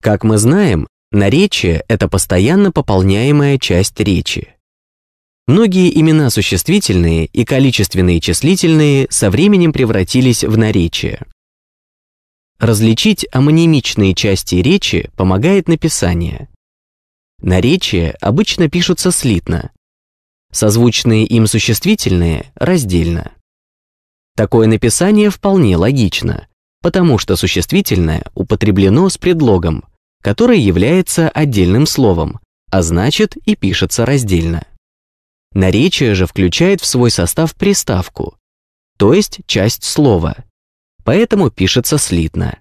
Как мы знаем, наречие – это постоянно пополняемая часть речи. Многие имена существительные и количественные числительные со временем превратились в наречие. Различить амонимичные части речи помогает написание. Наречия обычно пишутся слитно, созвучные им существительные раздельно. Такое написание вполне логично, потому что существительное употреблено с предлогом, который является отдельным словом, а значит и пишется раздельно. Наречие же включает в свой состав приставку, то есть часть слова, поэтому пишется слитно.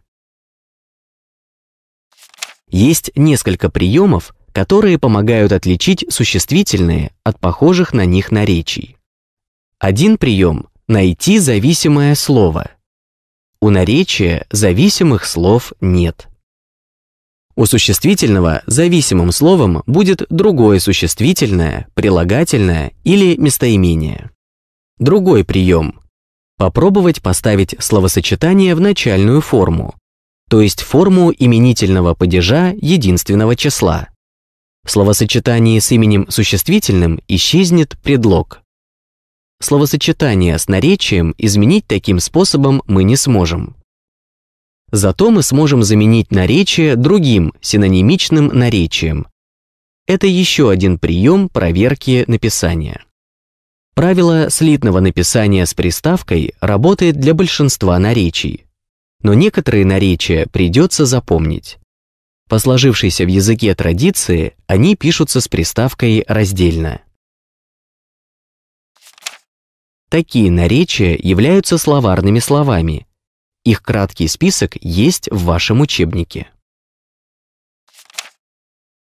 Есть несколько приемов, которые помогают отличить существительные от похожих на них наречий. Один прием – найти зависимое слово. У наречия зависимых слов нет. У существительного зависимым словом будет другое существительное, прилагательное или местоимение. Другой прием – попробовать поставить словосочетание в начальную форму, то есть форму именительного падежа единственного числа. В словосочетании с именем существительным исчезнет предлог. Словосочетание с наречием изменить таким способом мы не сможем. Зато мы сможем заменить наречие другим синонимичным наречием. Это еще один прием проверки написания. Правило слитного написания с приставкой работает для большинства наречий, но некоторые наречия придется запомнить. По сложившейся в языке традиции они пишутся с приставкой «раздельно». Такие наречия являются словарными словами. Их краткий список есть в вашем учебнике.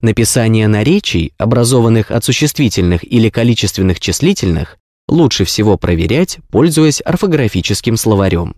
Написание наречий, образованных от существительных или количественных числительных, лучше всего проверять, пользуясь орфографическим словарем.